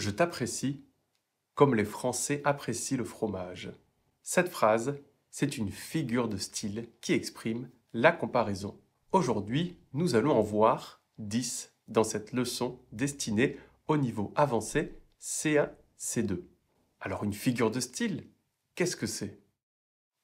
Je t'apprécie comme les Français apprécient le fromage. Cette phrase, c'est une figure de style qui exprime la comparaison. Aujourd'hui, nous allons en voir 10 dans cette leçon destinée au niveau avancé C1, C2. Alors une figure de style, qu'est-ce que c'est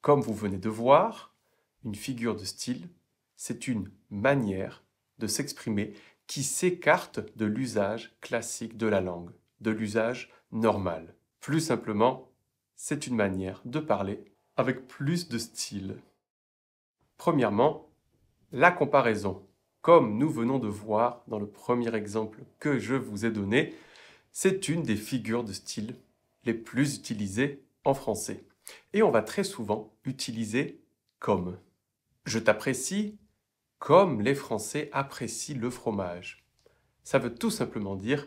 Comme vous venez de voir, une figure de style, c'est une manière de s'exprimer qui s'écarte de l'usage classique de la langue de l'usage normal. Plus simplement, c'est une manière de parler avec plus de style. Premièrement, la comparaison. Comme nous venons de voir dans le premier exemple que je vous ai donné, c'est une des figures de style les plus utilisées en français. Et on va très souvent utiliser comme. Je t'apprécie comme les Français apprécient le fromage. Ça veut tout simplement dire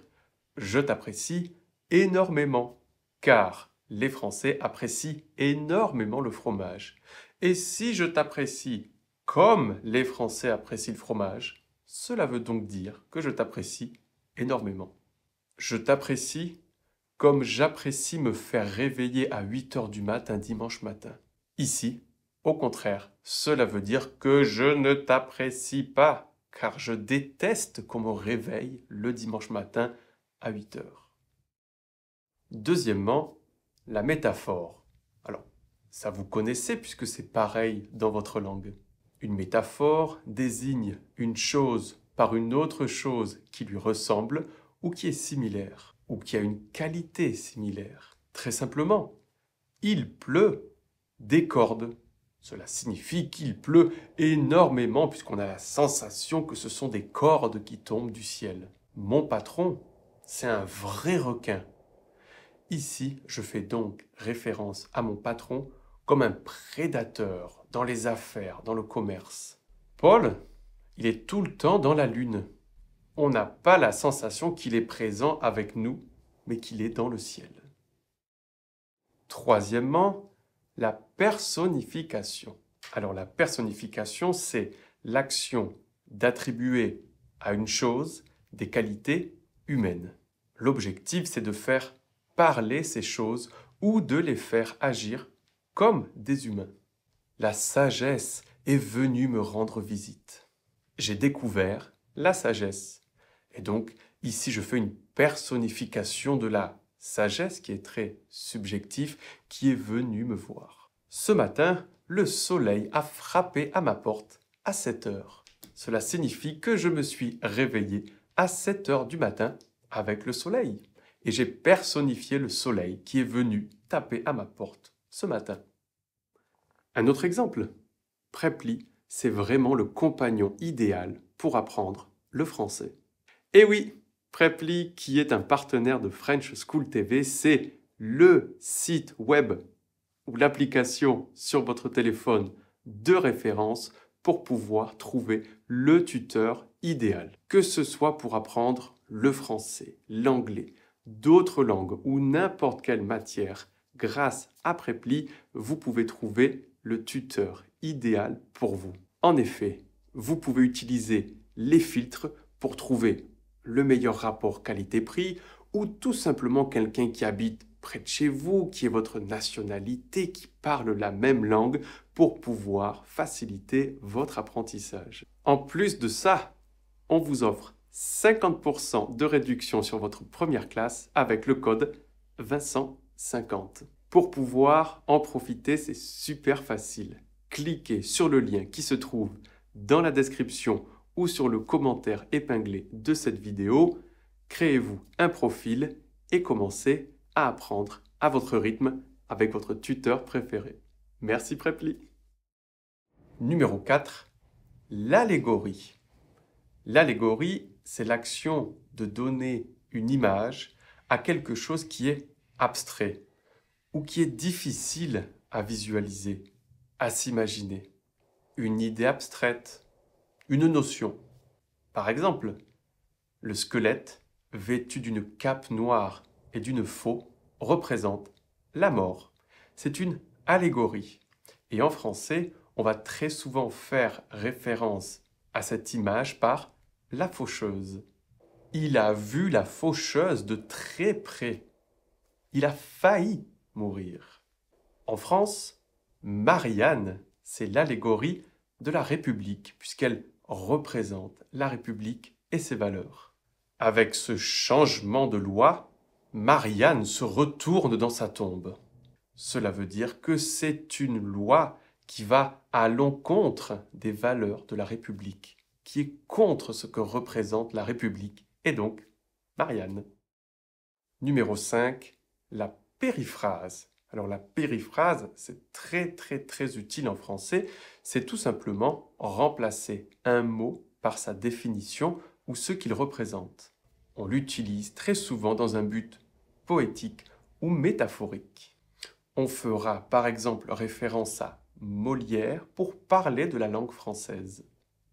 je t'apprécie énormément, car les Français apprécient énormément le fromage. Et si je t'apprécie comme les Français apprécient le fromage, cela veut donc dire que je t'apprécie énormément. Je t'apprécie comme j'apprécie me faire réveiller à 8 heures du matin dimanche matin. Ici, au contraire, cela veut dire que je ne t'apprécie pas, car je déteste qu'on me réveille le dimanche matin à 8 heures. Deuxièmement, la métaphore. Alors, ça vous connaissez puisque c'est pareil dans votre langue. Une métaphore désigne une chose par une autre chose qui lui ressemble ou qui est similaire, ou qui a une qualité similaire. Très simplement, il pleut des cordes. Cela signifie qu'il pleut énormément puisqu'on a la sensation que ce sont des cordes qui tombent du ciel. Mon patron c'est un vrai requin. Ici, je fais donc référence à mon patron comme un prédateur dans les affaires, dans le commerce. Paul, il est tout le temps dans la lune. On n'a pas la sensation qu'il est présent avec nous, mais qu'il est dans le ciel. Troisièmement, la personnification. Alors la personnification, c'est l'action d'attribuer à une chose des qualités humaines. L'objectif, c'est de faire parler ces choses ou de les faire agir comme des humains. La sagesse est venue me rendre visite. J'ai découvert la sagesse. Et donc, ici, je fais une personnification de la sagesse qui est très subjectif, qui est venue me voir. Ce matin, le soleil a frappé à ma porte à 7 heures. Cela signifie que je me suis réveillé à 7 heures du matin avec le soleil. Et j'ai personnifié le soleil qui est venu taper à ma porte ce matin. Un autre exemple. Prepli, c'est vraiment le compagnon idéal pour apprendre le français. Et eh oui, Prepli, qui est un partenaire de French School TV, c'est le site web ou l'application sur votre téléphone de référence pour pouvoir trouver le tuteur idéal, que ce soit pour apprendre le français, l'anglais, d'autres langues ou n'importe quelle matière, grâce à Prépli vous pouvez trouver le tuteur idéal pour vous. En effet, vous pouvez utiliser les filtres pour trouver le meilleur rapport qualité-prix ou tout simplement quelqu'un qui habite près de chez vous, qui est votre nationalité, qui parle la même langue pour pouvoir faciliter votre apprentissage. En plus de ça, on vous offre 50% de réduction sur votre première classe avec le code Vincent50. Pour pouvoir en profiter, c'est super facile. Cliquez sur le lien qui se trouve dans la description ou sur le commentaire épinglé de cette vidéo. Créez-vous un profil et commencez à apprendre à votre rythme avec votre tuteur préféré. Merci Preply. Numéro 4. L'allégorie. L'allégorie c'est l'action de donner une image à quelque chose qui est abstrait ou qui est difficile à visualiser, à s'imaginer. Une idée abstraite, une notion. Par exemple, le squelette, vêtu d'une cape noire et d'une faux, représente la mort. C'est une allégorie. Et en français, on va très souvent faire référence à cette image par la faucheuse. Il a vu la faucheuse de très près. Il a failli mourir. En France, Marianne, c'est l'allégorie de la République, puisqu'elle représente la République et ses valeurs. Avec ce changement de loi, Marianne se retourne dans sa tombe. Cela veut dire que c'est une loi qui va à l'encontre des valeurs de la République qui est contre ce que représente la République, et donc Marianne. Numéro 5, la périphrase. Alors la périphrase, c'est très très très utile en français, c'est tout simplement remplacer un mot par sa définition ou ce qu'il représente. On l'utilise très souvent dans un but poétique ou métaphorique. On fera par exemple référence à Molière pour parler de la langue française.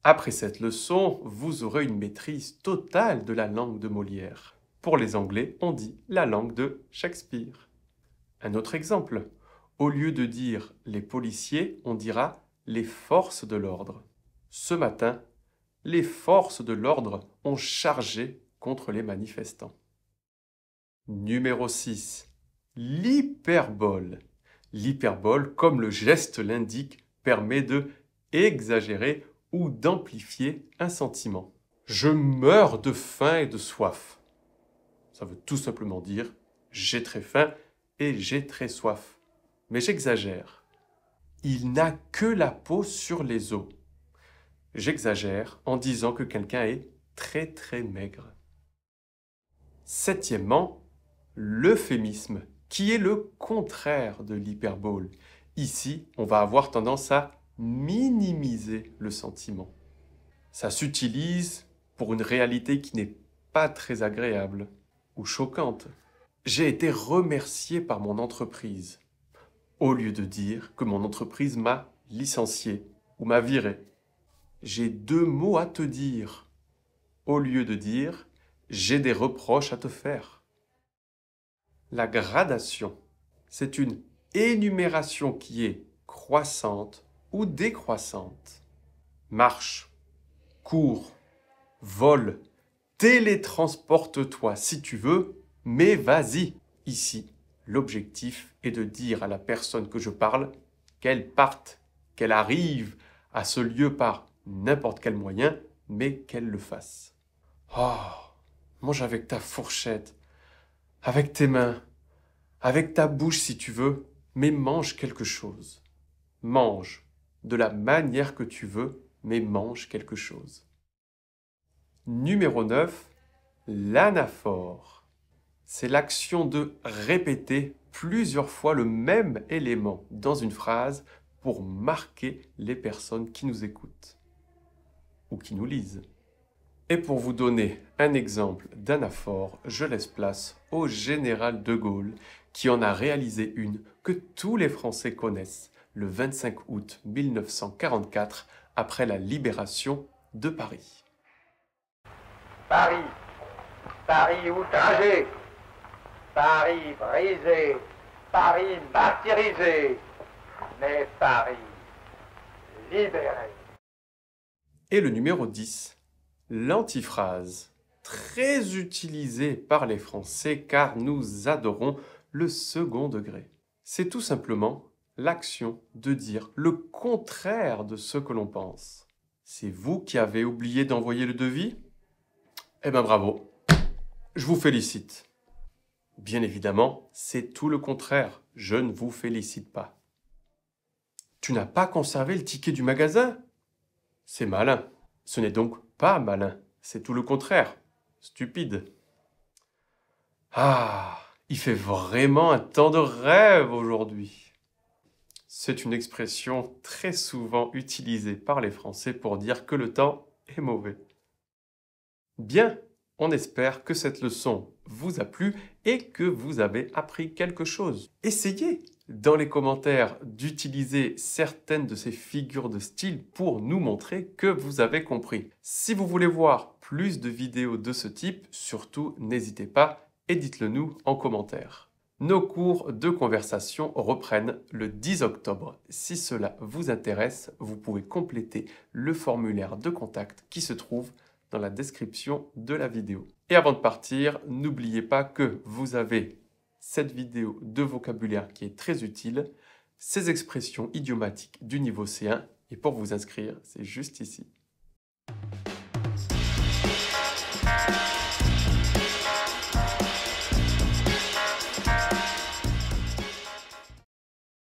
Après cette leçon, vous aurez une maîtrise totale de la langue de Molière. Pour les Anglais, on dit la langue de Shakespeare. Un autre exemple. Au lieu de dire les policiers, on dira les forces de l'ordre. Ce matin, les forces de l'ordre ont chargé contre les manifestants. Numéro 6. L'hyperbole. L'hyperbole, comme le geste l'indique, permet de exagérer d'amplifier un sentiment. Je meurs de faim et de soif. Ça veut tout simplement dire j'ai très faim et j'ai très soif. Mais j'exagère. Il n'a que la peau sur les os. J'exagère en disant que quelqu'un est très très maigre. Septièmement, l'euphémisme, qui est le contraire de l'hyperbole. Ici, on va avoir tendance à minimiser le sentiment. Ça s'utilise pour une réalité qui n'est pas très agréable ou choquante. J'ai été remercié par mon entreprise, au lieu de dire que mon entreprise m'a licencié ou m'a viré. J'ai deux mots à te dire, au lieu de dire j'ai des reproches à te faire. La gradation, c'est une énumération qui est croissante décroissante. Marche, cours, vole, télétransporte-toi si tu veux, mais vas-y. Ici, l'objectif est de dire à la personne que je parle qu'elle parte, qu'elle arrive à ce lieu par n'importe quel moyen, mais qu'elle le fasse. Oh, mange avec ta fourchette, avec tes mains, avec ta bouche si tu veux, mais mange quelque chose. Mange, de la manière que tu veux, mais mange quelque chose. Numéro 9, l'anaphore. C'est l'action de répéter plusieurs fois le même élément dans une phrase pour marquer les personnes qui nous écoutent ou qui nous lisent. Et pour vous donner un exemple d'anaphore, je laisse place au général de Gaulle qui en a réalisé une que tous les Français connaissent le 25 août 1944 après la libération de Paris. Paris, Paris outragé, Paris brisé, Paris martyrisé, mais Paris libéré. Et le numéro 10, l'antiphrase, très utilisée par les Français car nous adorons le second degré. C'est tout simplement l'action de dire le contraire de ce que l'on pense. C'est vous qui avez oublié d'envoyer le devis Eh bien bravo, je vous félicite. Bien évidemment, c'est tout le contraire, je ne vous félicite pas. Tu n'as pas conservé le ticket du magasin C'est malin. Ce n'est donc pas malin, c'est tout le contraire, stupide. Ah, il fait vraiment un temps de rêve aujourd'hui. C'est une expression très souvent utilisée par les Français pour dire que le temps est mauvais. Bien, on espère que cette leçon vous a plu et que vous avez appris quelque chose. Essayez dans les commentaires d'utiliser certaines de ces figures de style pour nous montrer que vous avez compris. Si vous voulez voir plus de vidéos de ce type, surtout n'hésitez pas et dites-le nous en commentaire. Nos cours de conversation reprennent le 10 octobre. Si cela vous intéresse, vous pouvez compléter le formulaire de contact qui se trouve dans la description de la vidéo. Et avant de partir, n'oubliez pas que vous avez cette vidéo de vocabulaire qui est très utile, ces expressions idiomatiques du niveau C1, et pour vous inscrire, c'est juste ici.